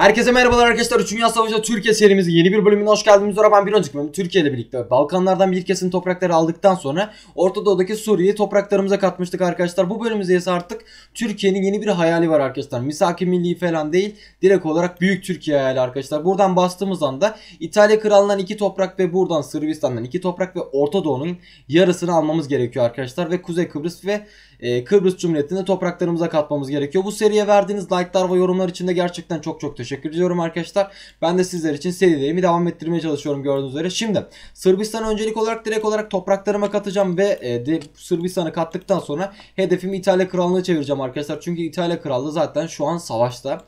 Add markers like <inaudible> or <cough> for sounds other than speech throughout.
Herkese merhabalar arkadaşlar. 3. Dünya Savaşı'nda Türkiye serimizin yeni bir bölümüne hoş geldiniz. Zora ben bir önceki bölüm Türkiye ile birlikte Balkanlardan bir kesim toprakları aldıktan sonra Orta Doğu'daki Suriye'yi topraklarımıza katmıştık arkadaşlar. Bu bölümümüzde ise artık Türkiye'nin yeni bir hayali var arkadaşlar. Misaki milli falan değil. Direkt olarak Büyük Türkiye hayali arkadaşlar. Buradan bastığımız anda İtalya Krallığından iki toprak ve buradan Sırbistan'dan iki toprak ve Orta Doğu'nun yarısını almamız gerekiyor arkadaşlar. Ve Kuzey Kıbrıs ve e, Kıbrıs Cumhuriyeti'ni topraklarımıza katmamız gerekiyor. Bu seriye verdiğiniz like'lar ve yorumlar için de gerçekten çok çok teşekkür ediyorum arkadaşlar. Ben de sizler için serilerimi devam ettirmeye çalışıyorum gördüğünüz üzere. Şimdi Sırbistan'ı öncelik olarak direkt olarak topraklarıma katacağım ve e, de, Sırbistan'ı kattıktan sonra hedefimi İtalya Krallığı'na çevireceğim arkadaşlar. Çünkü İtalya Krallığı zaten şu an savaşta.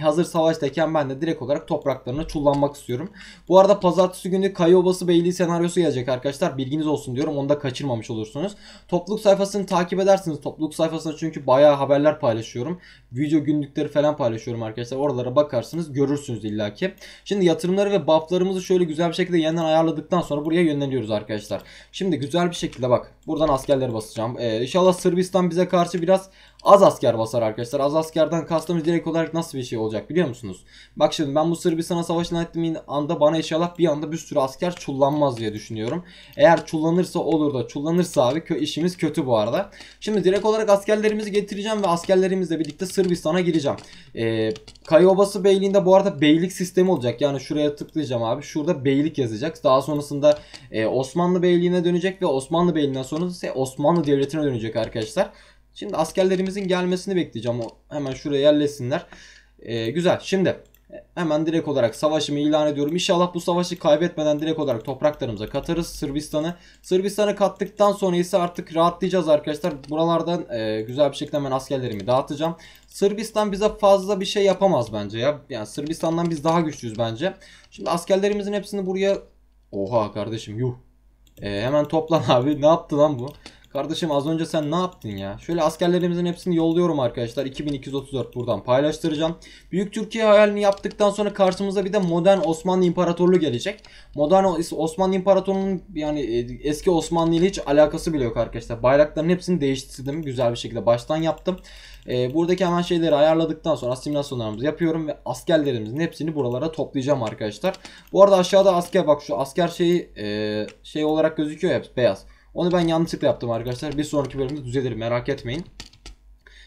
Hazır savaştayken ben de direkt olarak topraklarını çullanmak istiyorum. Bu arada pazartesi günü Kayı Obası Beyliği senaryosu gelecek arkadaşlar. Bilginiz olsun diyorum. Onu da kaçırmamış olursunuz. Topluluk sayfasını takip edersiniz topluluk sayfasında çünkü bayağı haberler paylaşıyorum. Video günlükleri falan paylaşıyorum arkadaşlar. Oralara bakarsınız görürsünüz illaki. Şimdi yatırımları ve bufflarımızı şöyle güzel bir şekilde yeniden ayarladıktan sonra buraya yönleniyoruz arkadaşlar. Şimdi güzel bir şekilde bak buradan askerleri basacağım. Ee, inşallah Sırbistan bize karşı biraz az asker basar arkadaşlar. Az askerden kastımız direkt olarak nasıl bir şey olacak biliyor musunuz? Bak şimdi ben bu Sırbistan'a savaşına ettiğim anda bana inşallah bir anda bir sürü asker çullanmaz diye düşünüyorum. Eğer çullanırsa olur da çullanırsa abi işimiz kötü bu arada. Şimdi direkt olarak askerlerimizi getireceğim ve askerlerimizle birlikte Sırbistan'a gireceğim. Ee, Kayobası Beyliği'nde bu arada beylik sistemi olacak. Yani şuraya tıklayacağım abi. Şurada beylik yazacak. Daha sonrasında e, Osmanlı Beyliği'ne dönecek ve Osmanlı Beyliği'nden sonra ise Osmanlı Devleti'ne dönecek arkadaşlar. Şimdi askerlerimizin gelmesini bekleyeceğim. O hemen şuraya yerleşsinler. Ee, güzel. Şimdi hemen direkt olarak savaşımı ilan ediyorum. İnşallah bu savaşı kaybetmeden direkt olarak topraklarımıza katarız Sırbistan'ı. Sırbistan'ı kattıktan sonra ise artık rahatlayacağız arkadaşlar. Buralardan e, güzel bir şekilde hemen askerlerimi dağıtacağım. Sırbistan bize fazla bir şey yapamaz bence ya. Yani Sırbistan'dan biz daha güçlüyüz bence. Şimdi askerlerimizin hepsini buraya... Oha kardeşim yuh. E, hemen toplan <laughs> abi. Ne yaptı lan bu? Kardeşim az önce sen ne yaptın ya? Şöyle askerlerimizin hepsini yolluyorum arkadaşlar. 2234 buradan paylaştıracağım. Büyük Türkiye hayalini yaptıktan sonra karşımıza bir de modern Osmanlı İmparatorluğu gelecek. Modern Osmanlı İmparatorluğu'nun yani e, eski Osmanlı ile hiç alakası bile yok arkadaşlar. Bayrakların hepsini değiştirdim. Güzel bir şekilde baştan yaptım. E, buradaki hemen şeyleri ayarladıktan sonra simülasyonlarımızı yapıyorum ve askerlerimizin hepsini buralara toplayacağım arkadaşlar. Bu arada aşağıda asker bak şu asker şeyi e, şey olarak gözüküyor hep beyaz. Onu ben yanlışlıkla yaptım arkadaşlar. Bir sonraki bölümde düzelir merak etmeyin.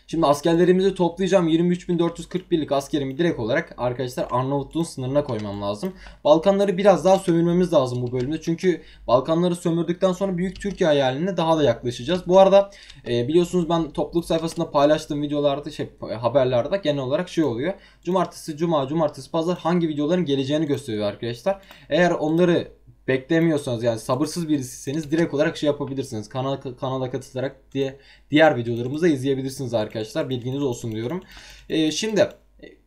Şimdi askerlerimizi toplayacağım. 23.441'lik askerimi direkt olarak arkadaşlar Arnavutluğun sınırına koymam lazım. Balkanları biraz daha sömürmemiz lazım bu bölümde. Çünkü Balkanları sömürdükten sonra Büyük Türkiye hayaline daha da yaklaşacağız. Bu arada e, biliyorsunuz ben topluluk sayfasında paylaştığım videolarda şey haberlerde genel olarak şey oluyor. Cumartesi, cuma, cumartesi, pazar hangi videoların geleceğini gösteriyor arkadaşlar. Eğer onları beklemiyorsanız yani sabırsız birisiyseniz direkt olarak şey yapabilirsiniz. Kanal kanala katılarak diye diğer videolarımızı da izleyebilirsiniz arkadaşlar. Bilginiz olsun diyorum. Ee, şimdi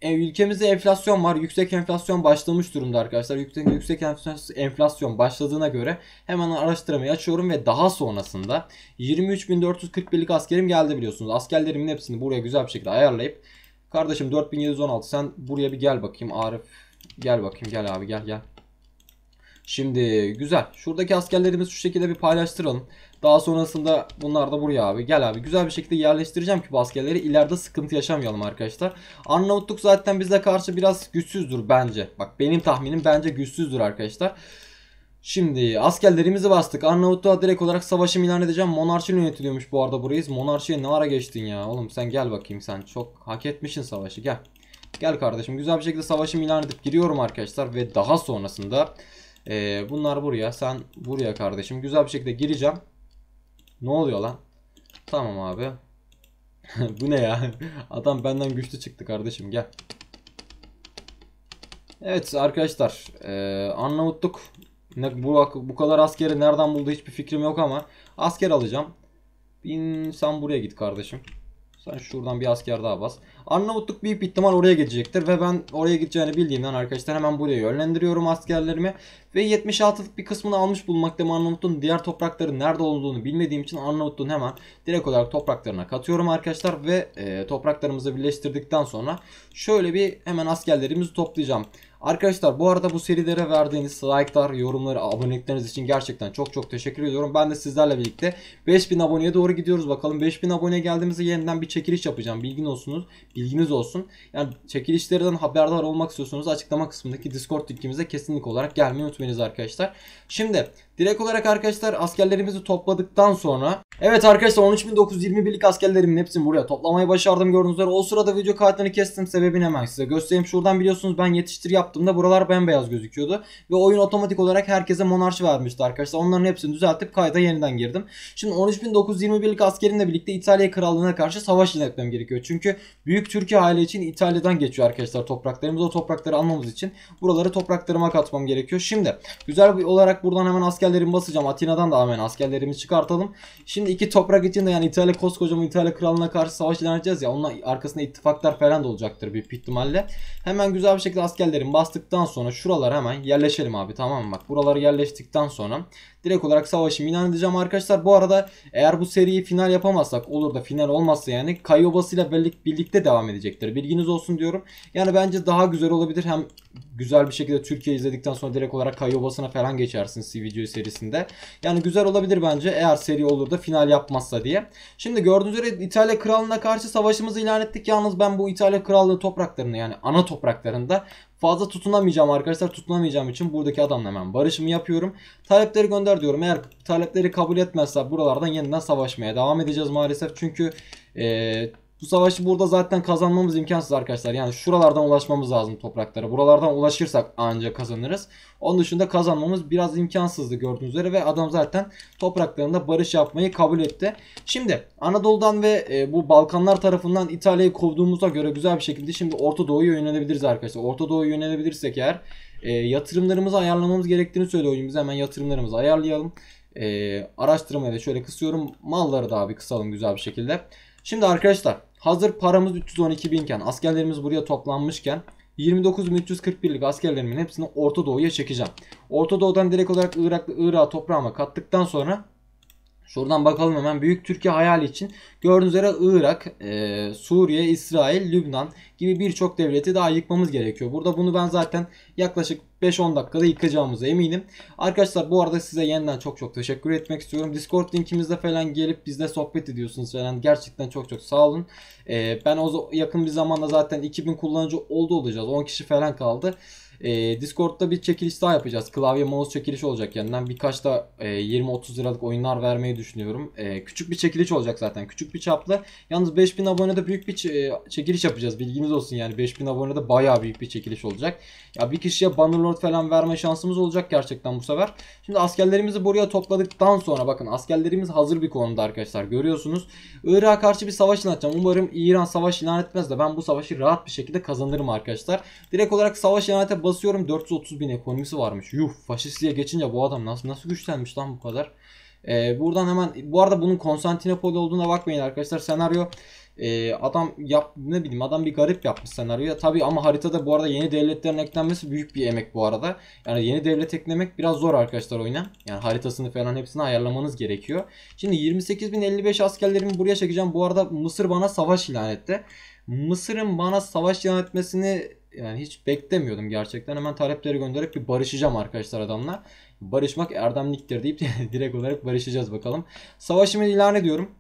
e, ülkemizde enflasyon var. Yüksek enflasyon başlamış durumda arkadaşlar. Yüksek yüksek enflasyon başladığına göre hemen araştırmayı açıyorum ve daha sonrasında 23.441'lik askerim geldi biliyorsunuz. Askerlerimin hepsini buraya güzel bir şekilde ayarlayıp kardeşim 4716 sen buraya bir gel bakayım Arif. Gel bakayım gel abi gel gel. Şimdi güzel. Şuradaki askerlerimizi şu şekilde bir paylaştıralım. Daha sonrasında bunlar da buraya abi. Gel abi güzel bir şekilde yerleştireceğim ki bu askerleri ileride sıkıntı yaşamayalım arkadaşlar. Arnavutluk zaten bize karşı biraz güçsüzdür bence. Bak benim tahminim bence güçsüzdür arkadaşlar. Şimdi askerlerimizi bastık. Arnavutluğa direkt olarak savaşım ilan edeceğim. Monarşi yönetiliyormuş bu arada burayız. Monarşiye ne ara geçtin ya? Oğlum sen gel bakayım sen. Çok hak etmişsin savaşı gel. Gel kardeşim güzel bir şekilde savaşım ilan edip giriyorum arkadaşlar. Ve daha sonrasında ee, bunlar buraya. Sen buraya kardeşim. Güzel bir şekilde gireceğim. Ne oluyor lan? Tamam abi. <laughs> Bu ne ya? Adam benden güçlü çıktı kardeşim. Gel. Evet arkadaşlar. Ee, Arnavutluk ne, bu, bu kadar askeri nereden buldu hiçbir fikrim yok ama asker alacağım. Bin, sen buraya git kardeşim. Sen şuradan bir asker daha bas. Arnavutluk büyük bir ihtimal oraya gidecektir ve ben oraya gideceğini bildiğimden arkadaşlar hemen buraya yönlendiriyorum askerlerimi. Ve 76'lık bir kısmını almış bulmakta Arnavutluğun diğer toprakları nerede olduğunu bilmediğim için Arnavutluğun hemen direkt olarak topraklarına katıyorum arkadaşlar. Ve e, topraklarımızı birleştirdikten sonra şöyle bir hemen askerlerimizi toplayacağım. Arkadaşlar bu arada bu serilere verdiğiniz like'lar, yorumları, abonelikleriniz için gerçekten çok çok teşekkür ediyorum. Ben de sizlerle birlikte 5000 aboneye doğru gidiyoruz. Bakalım 5000 aboneye geldiğimizde yeniden bir çekiliş yapacağım. Bilgin olsunuz, bilginiz olsun. Yani çekilişlerden haberdar olmak istiyorsanız açıklama kısmındaki Discord linkimize kesinlik olarak gelmeyi unutmayınız arkadaşlar. Şimdi Direkt olarak arkadaşlar askerlerimizi topladıktan sonra Evet arkadaşlar 13.921'lik askerlerimin hepsini buraya toplamayı başardım gördüğünüz üzere. O sırada video kartını kestim sebebini hemen size göstereyim. Şuradan biliyorsunuz ben yetiştir yaptığımda buralar bembeyaz gözüküyordu. Ve oyun otomatik olarak herkese monarşi vermişti arkadaşlar. Onların hepsini düzeltip kayda yeniden girdim. Şimdi 13.921'lik askerimle birlikte İtalya Krallığı'na karşı savaş ilan gerekiyor. Çünkü Büyük Türkiye aile için İtalya'dan geçiyor arkadaşlar topraklarımız. O toprakları almamız için buraları topraklarıma katmam gerekiyor. Şimdi güzel bir olarak buradan hemen asker askerlerimi basacağım. Atina'dan da hemen askerlerimi çıkartalım. Şimdi iki toprak için de yani İtalya koskocaman İtalya kralına karşı savaş ilan edeceğiz ya. Onun arkasında ittifaklar falan da olacaktır bir ihtimalle. Hemen güzel bir şekilde askerlerimi bastıktan sonra şuralara hemen yerleşelim abi tamam mı? Bak buralara yerleştikten sonra direkt olarak savaşımı ilan edeceğim arkadaşlar. Bu arada eğer bu seriyi final yapamazsak olur da final olmazsa yani Kayobasıyla birlikte devam edecektir. Bilginiz olsun diyorum. Yani bence daha güzel olabilir. Hem güzel bir şekilde Türkiye izledikten sonra direkt olarak Kayı obasına falan geçersin CVGO serisinde. Yani güzel olabilir bence eğer seri olur da final yapmazsa diye. Şimdi gördüğünüz üzere İtalya Krallığı'na karşı savaşımızı ilan ettik. Yalnız ben bu İtalya Krallığı topraklarını yani ana topraklarında fazla tutunamayacağım arkadaşlar. Tutunamayacağım için buradaki adamla hemen barışımı yapıyorum. Talepleri gönder diyorum. Eğer talepleri kabul etmezse buralardan yeniden savaşmaya devam edeceğiz maalesef. Çünkü ee, bu savaşı burada zaten kazanmamız imkansız arkadaşlar. Yani şuralardan ulaşmamız lazım topraklara. Buralardan ulaşırsak ancak kazanırız. Onun dışında kazanmamız biraz imkansızdı gördüğünüz üzere. Ve adam zaten topraklarında barış yapmayı kabul etti. Şimdi Anadolu'dan ve e, bu Balkanlar tarafından İtalya'yı kovduğumuza göre güzel bir şekilde şimdi Orta Doğu'ya yönelebiliriz arkadaşlar. Orta Doğu'ya yönelebilirsek eğer e, yatırımlarımızı ayarlamamız gerektiğini söylüyor oyunumuz. Hemen yatırımlarımızı ayarlayalım. E, araştırmayı da şöyle kısıyorum. Malları daha bir kısalım güzel bir şekilde. Şimdi arkadaşlar Hazır paramız 312 binken askerlerimiz buraya toplanmışken 29.341'lik askerlerimin hepsini Orta Doğu'ya çekeceğim. Orta Doğu'dan direkt olarak Irak'la Irak'a toprağıma kattıktan sonra Şuradan bakalım hemen Büyük Türkiye hayali için. Gördüğünüz üzere Irak, e, Suriye, İsrail, Lübnan gibi birçok devleti daha yıkmamız gerekiyor. Burada bunu ben zaten yaklaşık 5-10 dakikada yıkacağımıza eminim. Arkadaşlar bu arada size yeniden çok çok teşekkür etmek istiyorum. Discord linkimizde falan gelip bizle sohbet ediyorsunuz falan. Gerçekten çok çok sağ olun. Ee, ben o yakın bir zamanda zaten 2000 kullanıcı oldu olacağız. 10 kişi falan kaldı. E, Discord'da bir çekiliş daha yapacağız. Klavye mouse çekiliş olacak yanından. Birkaç da e, 20-30 liralık oyunlar vermeyi düşünüyorum. E, küçük bir çekiliş olacak zaten. Küçük bir çaplı. Yalnız 5000 abonede büyük bir çekiliş yapacağız. Bilginiz olsun yani 5000 abonede bayağı büyük bir çekiliş olacak. Ya bir kişiye Bannerlord falan verme şansımız olacak gerçekten bu sefer. Şimdi askerlerimizi buraya topladıktan sonra bakın askerlerimiz hazır bir konuda arkadaşlar. Görüyorsunuz. Irak'a karşı bir savaş ilan edeceğim. Umarım İran savaş ilan etmez de ben bu savaşı rahat bir şekilde kazanırım arkadaşlar. Direkt olarak savaş ilan basıyorum 430 bin ekonomisi varmış. Yuh faşistliğe geçince bu adam nasıl nasıl güçlenmiş lan bu kadar. Ee, buradan hemen bu arada bunun Konstantinopol olduğuna bakmayın arkadaşlar senaryo e, adam yap ne bileyim adam bir garip yapmış senaryoya tabi ama haritada bu arada yeni devletlerin eklenmesi büyük bir emek bu arada yani yeni devlet eklemek biraz zor arkadaşlar oyuna yani haritasını falan hepsini ayarlamanız gerekiyor şimdi 28.055 askerlerimi buraya çekeceğim bu arada Mısır bana savaş ilan etti Mısır'ın bana savaş ilan etmesini yani hiç beklemiyordum gerçekten. Hemen talepleri gönderip bir barışacağım arkadaşlar adamla. Barışmak erdemliktir deyip <laughs> direkt olarak barışacağız bakalım. Savaşımı ilan ediyorum.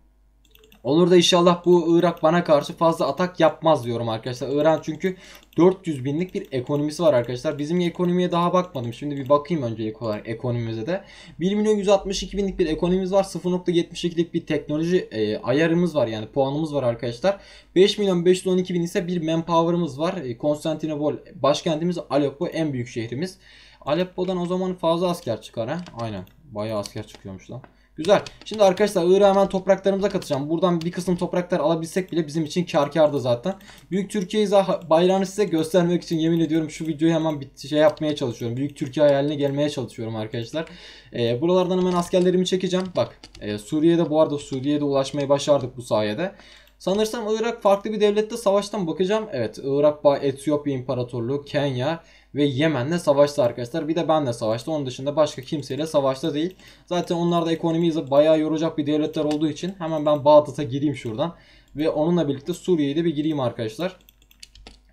Olur da inşallah bu Irak bana karşı fazla atak yapmaz diyorum arkadaşlar. Irak çünkü 400 binlik bir ekonomisi var arkadaşlar. Bizim ekonomiye daha bakmadım. Şimdi bir bakayım önce ekonomimize de. 1 milyon 162 binlik bir ekonomimiz var. 0.72'lik bir teknoloji e, ayarımız var yani puanımız var arkadaşlar. 5 milyon 512 bin ise bir manpower'ımız var. E, Konstantinopol başkentimiz Aleppo en büyük şehrimiz. Aleppo'dan o zaman fazla asker çıkar ha. Aynen. Bayağı asker çıkıyormuş lan. Güzel. Şimdi arkadaşlar Irak'ı hemen topraklarımıza katacağım. Buradan bir kısım topraklar alabilsek bile bizim için kar kardı zaten. Büyük Türkiye'yi izah bayrağını size göstermek için yemin ediyorum şu videoyu hemen bir şey yapmaya çalışıyorum. Büyük Türkiye hayaline gelmeye çalışıyorum arkadaşlar. Ee, buralardan hemen askerlerimi çekeceğim. Bak e, Suriye'de bu arada Suriye'de ulaşmayı başardık bu sayede. Sanırsam Irak farklı bir devlette savaştan bakacağım. Evet Irak, Etiyopya İmparatorluğu, Kenya, ve Yemen'le savaştı arkadaşlar. Bir de benle savaştı. Onun dışında başka kimseyle savaşta değil. Zaten onlar da ekonomiyi bayağı yoracak bir devletler olduğu için hemen ben Bağdat'a gireyim şuradan. Ve onunla birlikte Suriye'ye de bir gireyim arkadaşlar.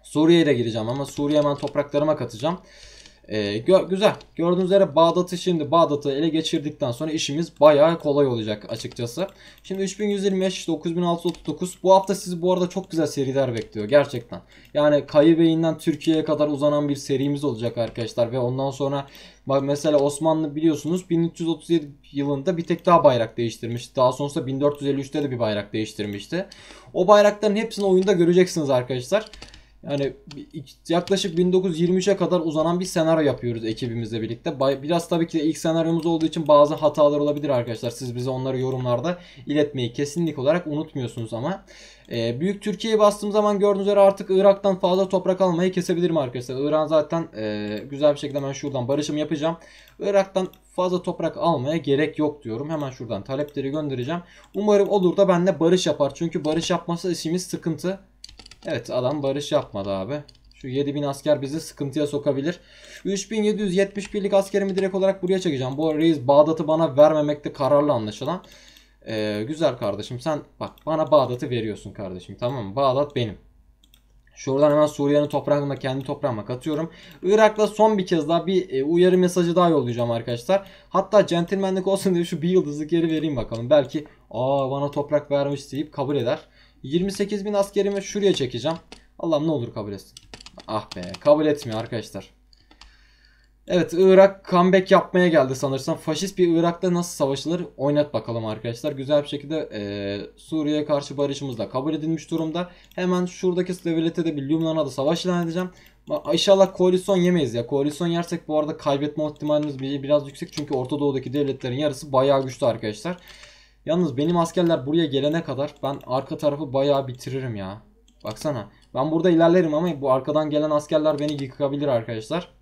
Suriye'ye de gireceğim ama Suriye hemen topraklarıma katacağım. E, gö güzel. Gördüğünüz üzere Bağdat'ı şimdi Bağdat'ı ele geçirdikten sonra işimiz bayağı kolay olacak açıkçası. Şimdi 3125, 9639. Bu hafta sizi bu arada çok güzel seriler bekliyor gerçekten. Yani Kayı Bey'inden Türkiye'ye kadar uzanan bir serimiz olacak arkadaşlar. Ve ondan sonra bak mesela Osmanlı biliyorsunuz 1337 yılında bir tek daha bayrak değiştirmişti. Daha sonrasında 1453'te de bir bayrak değiştirmişti. O bayrakların hepsini oyunda göreceksiniz arkadaşlar. Yani yaklaşık 1923'e kadar uzanan bir senaryo yapıyoruz ekibimizle birlikte. Biraz tabii ki de ilk senaryomuz olduğu için bazı hatalar olabilir arkadaşlar. Siz bize onları yorumlarda iletmeyi kesinlik olarak unutmuyorsunuz ama. E, Büyük Türkiye'ye bastığım zaman gördüğünüz üzere artık Irak'tan fazla toprak almayı kesebilirim arkadaşlar. Irak zaten e, güzel bir şekilde ben şuradan barışım yapacağım. Irak'tan fazla toprak almaya gerek yok diyorum. Hemen şuradan talepleri göndereceğim. Umarım olur da benimle barış yapar. Çünkü barış yapması işimiz sıkıntı. Evet adam barış yapmadı abi. Şu 7000 asker bizi sıkıntıya sokabilir. 3771'lik askerimi direkt olarak buraya çekeceğim. Bu reis Bağdat'ı bana vermemekte kararlı anlaşılan. Ee, güzel kardeşim sen bak bana Bağdat'ı veriyorsun kardeşim tamam mı? Bağdat benim. Şuradan hemen Suriye'nin toprağına kendi toprağıma katıyorum. Irak'la son bir kez daha bir e, uyarı mesajı daha yollayacağım arkadaşlar. Hatta centilmenlik olsun diye şu bir yıldızlık geri vereyim bakalım. Belki aa bana toprak vermiş deyip kabul eder. 28 bin askerimi şuraya çekeceğim. Allah'ım ne olur kabul etsin. Ah be kabul etmiyor arkadaşlar. Evet Irak comeback yapmaya geldi sanırsam. Faşist bir Irak'ta nasıl savaşılır oynat bakalım arkadaşlar. Güzel bir şekilde e, Suriye'ye karşı barışımız da kabul edilmiş durumda. Hemen şuradaki Slevilet'e de bir Lübnan'a da savaş ilan edeceğim. İnşallah koalisyon yemeyiz ya. Koalisyon yersek bu arada kaybetme ihtimalimiz biraz yüksek. Çünkü Orta Doğu'daki devletlerin yarısı bayağı güçlü arkadaşlar. Arkadaşlar. Yalnız benim askerler buraya gelene kadar ben arka tarafı bayağı bitiririm ya. Baksana. Ben burada ilerlerim ama bu arkadan gelen askerler beni yıkabilir arkadaşlar.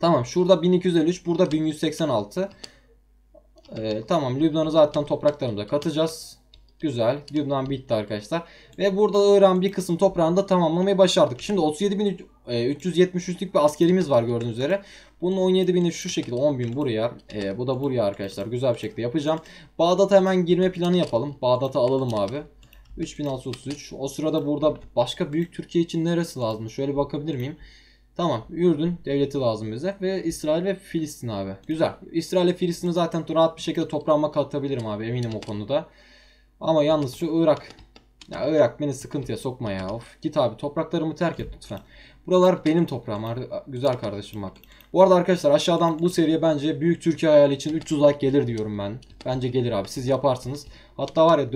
Tamam şurada 1253 burada 1186. Ee, tamam Lübnan'ı zaten topraklarımıza katacağız. Güzel. Lübnan bitti arkadaşlar. Ve burada Irak'ın bir kısım toprağını da tamamlamayı başardık. Şimdi 37.373'lük bir askerimiz var gördüğünüz üzere. Bunun 17.000'i şu şekilde 10.000 buraya. E, bu da buraya arkadaşlar. Güzel bir şekilde yapacağım. Bağdat'a hemen girme planı yapalım. Bağdat'a alalım abi. 3633. O sırada burada başka büyük Türkiye için neresi lazım? Şöyle bakabilir miyim? Tamam. Ürdün devleti lazım bize. Ve İsrail ve Filistin abi. Güzel. İsrail ve Filistin'i zaten rahat bir şekilde toprağıma katabilirim abi. Eminim o konuda. Ama yalnız şu Irak. Ya Irak beni sıkıntıya sokma ya. Of git abi topraklarımı terk et lütfen. Buralar benim toprağım. Güzel kardeşim bak. Bu arada arkadaşlar aşağıdan bu seriye bence Büyük Türkiye hayali için 300 like gelir diyorum ben. Bence gelir abi. Siz yaparsınız. Hatta var ya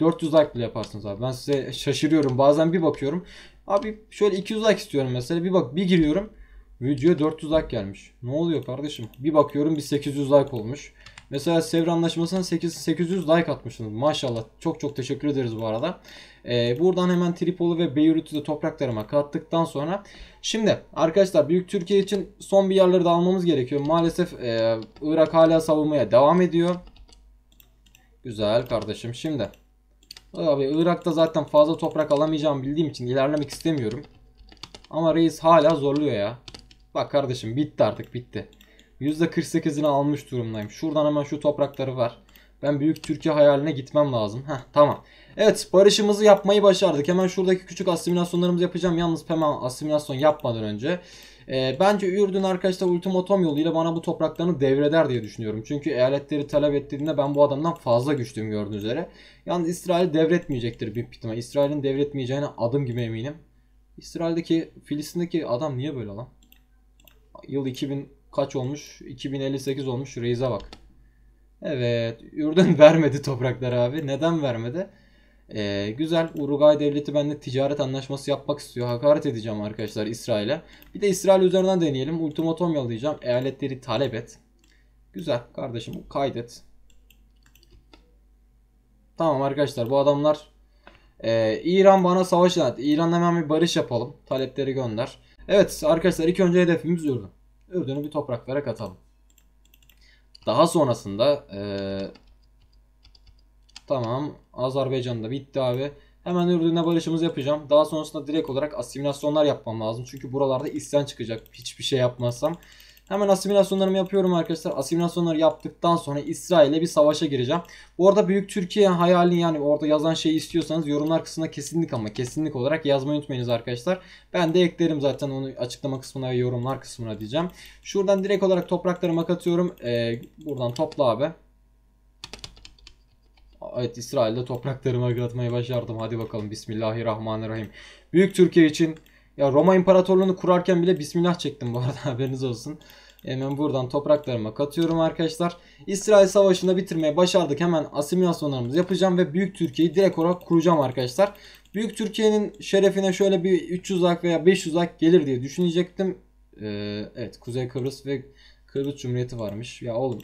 400 like bile yaparsınız abi. Ben size şaşırıyorum. Bazen bir bakıyorum. Abi şöyle 200 like istiyorum mesela. Bir bak bir giriyorum. Video 400 like gelmiş. Ne oluyor kardeşim? Bir bakıyorum bir 800 like olmuş. Mesela Sevr Anlaşması'na 8, 800 like atmışsınız. Maşallah. Çok çok teşekkür ederiz bu arada. Ee, buradan hemen Tripoli ve Beyrut'u da topraklarıma kattıktan sonra. Şimdi arkadaşlar Büyük Türkiye için son bir yerleri de almamız gerekiyor. Maalesef e, Irak hala savunmaya devam ediyor. Güzel kardeşim. Şimdi abi Irak'ta zaten fazla toprak alamayacağım bildiğim için ilerlemek istemiyorum. Ama reis hala zorluyor ya. Bak kardeşim bitti artık bitti. %48'ini almış durumdayım. Şuradan hemen şu toprakları var. Ben büyük Türkiye hayaline gitmem lazım. Heh tamam. Evet barışımızı yapmayı başardık. Hemen şuradaki küçük asimilasyonlarımızı yapacağım. Yalnız hemen asimilasyon yapmadan önce. E, bence Ürdün arkadaşlar ultimatom yoluyla bana bu topraklarını devreder diye düşünüyorum. Çünkü eyaletleri talep ettiğinde ben bu adamdan fazla güçlüyüm gördüğünüz üzere. Yalnız İsrail devretmeyecektir bir ihtimal. İsrail'in devretmeyeceğine adım gibi eminim. İsrail'deki Filistin'deki adam niye böyle lan? Yıl 2000 kaç olmuş? 2058 olmuş. Reis'e bak. Evet. Ürdün <laughs> vermedi topraklar abi. Neden vermedi? Ee, güzel. Uruguay devleti benimle ticaret anlaşması yapmak istiyor. Hakaret edeceğim arkadaşlar İsrail'e. Bir de İsrail üzerinden deneyelim. Ultimatom yollayacağım. Eyaletleri talep et. Güzel kardeşim kaydet. Tamam arkadaşlar bu adamlar ee, İran bana savaş ilan et. İran'la hemen bir barış yapalım. Talepleri gönder. Evet arkadaşlar ilk önce hedefimiz Ürdün. Ürdün'ü bir topraklara katalım. Daha sonrasında ee, tamam Azerbaycan'da bitti abi. Hemen Ürdün'e barışımızı yapacağım. Daha sonrasında direkt olarak asimilasyonlar yapmam lazım. Çünkü buralarda isyan çıkacak hiçbir şey yapmazsam. Hemen asimilasyonlarımı yapıyorum arkadaşlar. Asimilasyonları yaptıktan sonra İsrail'e bir savaşa gireceğim. Bu arada Büyük Türkiye hayalini yani orada yazan şeyi istiyorsanız yorumlar kısmına kesinlik ama kesinlik olarak yazmayı unutmayınız arkadaşlar. Ben de eklerim zaten onu açıklama kısmına ve yorumlar kısmına diyeceğim. Şuradan direkt olarak topraklarıma katıyorum. Ee, buradan topla abi. Evet İsrail'de topraklarımı akıtmayı başardım. Hadi bakalım Bismillahirrahmanirrahim. Büyük Türkiye için ya Roma İmparatorluğunu kurarken bile bismillah çektim bu arada <laughs> haberiniz olsun. Hemen buradan topraklarıma katıyorum arkadaşlar. İsrail Savaşı'nda bitirmeye başardık. Hemen asimilasyonlarımızı yapacağım ve Büyük Türkiye'yi direkt olarak kuracağım arkadaşlar. Büyük Türkiye'nin şerefine şöyle bir 300 ak veya 500 ak gelir diye düşünecektim. Ee, evet Kuzey Kıbrıs ve Kıbrıs Cumhuriyeti varmış. Ya oğlum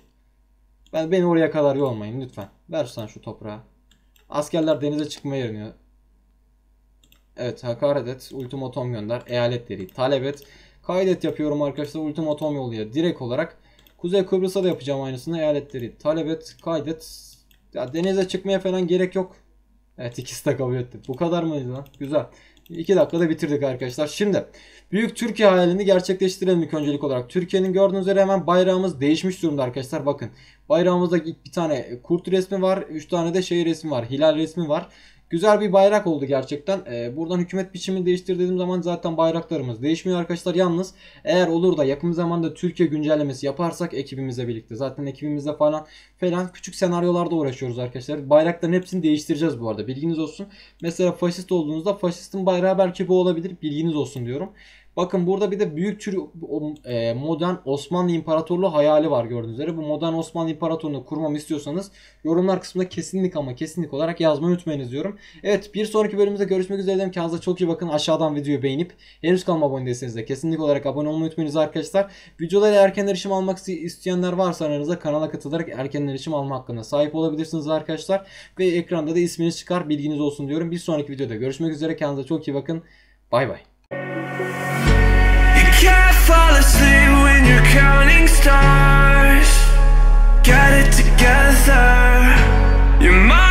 ben, beni oraya kadar yormayın lütfen. Ver sen şu toprağı. Askerler denize çıkmaya yarınıyor. Evet hakaret et. Ultimatom gönder. Eyaletleri talep et. Kaydet yapıyorum arkadaşlar. Ultimatom yolluya direkt olarak. Kuzey Kıbrıs'a da yapacağım aynısını. Eyaletleri talep et. Kaydet. Ya denize çıkmaya falan gerek yok. Evet ikisi de kabul etti. Bu kadar mıydı lan? Güzel. 2 dakikada bitirdik arkadaşlar. Şimdi büyük Türkiye hayalini gerçekleştirelim ilk öncelik olarak. Türkiye'nin gördüğünüz üzere hemen bayrağımız değişmiş durumda arkadaşlar. Bakın bayrağımızda bir tane kurt resmi var. 3 tane de şey resmi var. Hilal resmi var. Güzel bir bayrak oldu gerçekten. E, buradan hükümet biçimini değiştir dediğim zaman zaten bayraklarımız değişmiyor arkadaşlar. Yalnız eğer olur da yakın zamanda Türkiye güncellemesi yaparsak ekibimizle birlikte. Zaten ekibimizle falan falan küçük senaryolarda uğraşıyoruz arkadaşlar. Bayrakların hepsini değiştireceğiz bu arada. Bilginiz olsun. Mesela faşist olduğunuzda faşistin bayrağı belki bu olabilir. Bilginiz olsun diyorum. Bakın burada bir de büyük tür e, modern Osmanlı İmparatorluğu hayali var gördüğünüz üzere. Bu modern Osmanlı İmparatorluğunu kurmamı istiyorsanız yorumlar kısmında kesinlik ama kesinlik olarak yazmayı unutmayınız diyorum. Evet bir sonraki bölümümüzde görüşmek üzere dedim. Kendinize çok iyi bakın. Aşağıdan videoyu beğenip henüz kanalıma abone değilseniz de kesinlik olarak abone olmayı unutmayınız arkadaşlar. Videolara erken erişim almak isteyenler varsa aranızda kanala katılarak erken erişim alma hakkına sahip olabilirsiniz arkadaşlar. Ve ekranda da isminiz çıkar bilginiz olsun diyorum. Bir sonraki videoda görüşmek üzere. Kendinize çok iyi bakın. Bay bay. You can't fall asleep when you're counting stars. Get it together. You might.